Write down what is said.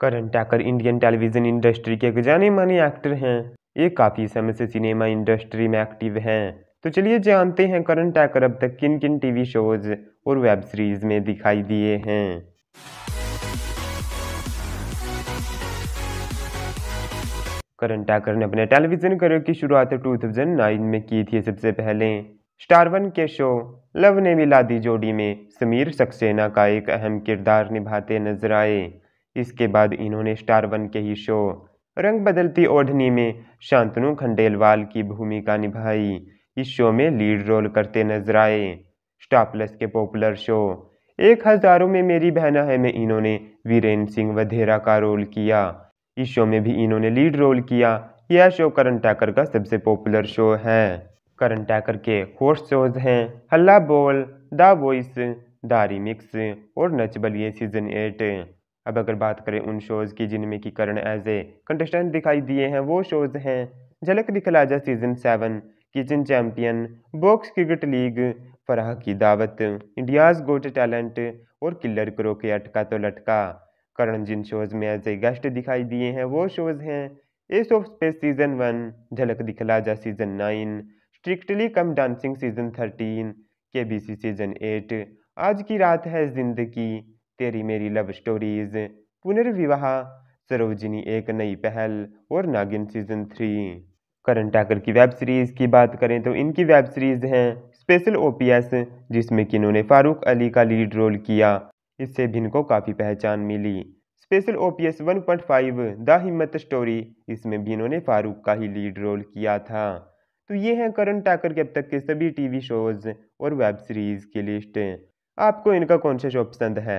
करण Tacker Indian television industry के एक जाने माने एक्टर हैं ये काफ़ी समय से सिनेमा इंडस्ट्री में एक्टिव हैं तो चलिए जानते हैं करण टैकर अब तक किन किन टीवी शोज और वेब सीरीज में दिखाई दिए हैं करण टैकर ने अपने टेलीविजन करियर की शुरुआत 2009 में की थी सबसे पहले स्टार वन के शो लव ने मिला दी जोड़ी में समीर सक्सेना का एक अहम किरदार निभाते नजर आए इसके बाद इन्होंने स्टार वन के ही शो रंग बदलती ओढ़नी में शांतनु खंडेलवाल की भूमिका निभाई इस शो में लीड रोल करते नजर आए स्टार प्लस के पॉपुलर शो एक हजारों में मेरी बहना है में इन्होंने वीरेन सिंह वधेरा का रोल किया इस शो में भी इन्होंने लीड रोल किया यह शो करण टैकर का सबसे पॉपुलर शो है करण टैकर के होस्ट शोज हैं हल्ला बोल द वॉइस द रिमिक्स और नच बलिए सीजन एट अब अगर बात करें उन शोज़ की जिनमें कि करण एज ए कंटेस्टेंट दिखाई दिए हैं वो शोज़ हैं झलक दिखलाजा season seven kitchen champion box cricket league Farah की दावत इंडियाज गोट टैलेंट और किलर करो के अटका तो लटका करण जिन शोज़ में एज ए गेस्ट दिखाई दिए हैं वो शोज़ हैं ace of space season one झलक दिखलाजा season nine strictly come dancing season thirteen K B C season eight आज की रात है जिंदगी तेरी मेरी लव स्टोरीज पुनर्विवाह सरोजिनी एक नई पहल और नागिन सीजन थ्री करण टाकर की वेब सीरीज़ की बात करें तो इनकी वेब सीरीज़ हैं स्पेशल ओपीएस जिसमें कि इन्होंने फारूक अली का लीड रोल किया इससे भी इनको काफ़ी पहचान मिली स्पेशल ओपीएस 1.5 द हिम्मत स्टोरी इसमें भी इन्होंने फारूक का ही लीड रोल किया था तो ये हैं करण टाकर के अब तक के सभी टीवी शोज़ और वेब सीरीज़ की लिस्ट आपको इनका कौन सा शो पसंद है